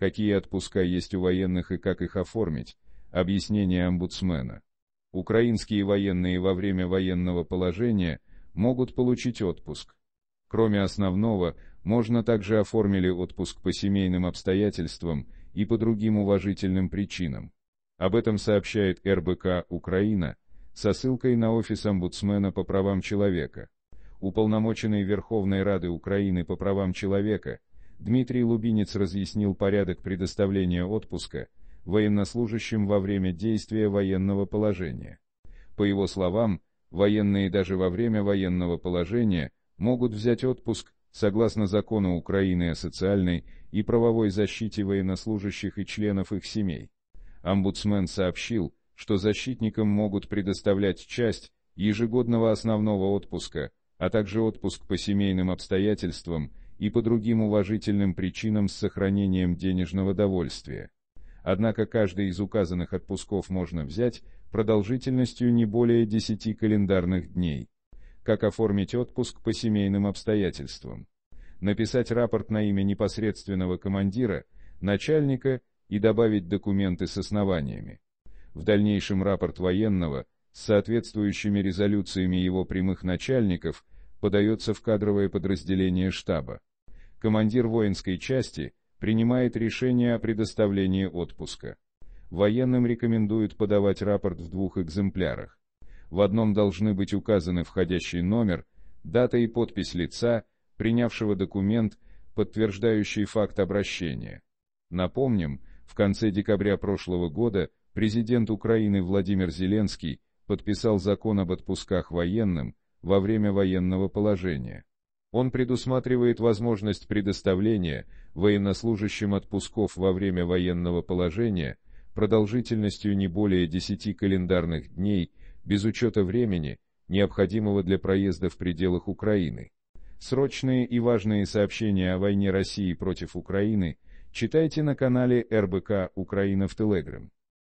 какие отпуска есть у военных и как их оформить, объяснение омбудсмена. Украинские военные во время военного положения могут получить отпуск. Кроме основного, можно также оформили отпуск по семейным обстоятельствам и по другим уважительным причинам. Об этом сообщает РБК «Украина» со ссылкой на офис омбудсмена по правам человека. Уполномоченный Верховной Рады Украины по правам человека – Дмитрий Лубинец разъяснил порядок предоставления отпуска военнослужащим во время действия военного положения. По его словам, военные даже во время военного положения могут взять отпуск согласно закону Украины о социальной и правовой защите военнослужащих и членов их семей. Омбудсмен сообщил, что защитникам могут предоставлять часть ежегодного основного отпуска, а также отпуск по семейным обстоятельствам и по другим уважительным причинам с сохранением денежного довольствия. Однако каждый из указанных отпусков можно взять продолжительностью не более 10 календарных дней. Как оформить отпуск по семейным обстоятельствам? Написать рапорт на имя непосредственного командира, начальника и добавить документы с основаниями. В дальнейшем рапорт военного с соответствующими резолюциями его прямых начальников подается в кадровое подразделение штаба командир воинской части принимает решение о предоставлении отпуска. Военным рекомендуют подавать рапорт в двух экземплярах. В одном должны быть указаны входящий номер, дата и подпись лица, принявшего документ, подтверждающий факт обращения. Напомним, в конце декабря прошлого года президент Украины Владимир Зеленский подписал закон об отпусках военным во время военного положения. Он предусматривает возможность предоставления военнослужащим отпусков во время военного положения продолжительностью не более 10 календарных дней без учета времени, необходимого для проезда в пределах Украины. Срочные и важные сообщения о войне России против Украины читайте на канале РБК «Украина» в Телеграм.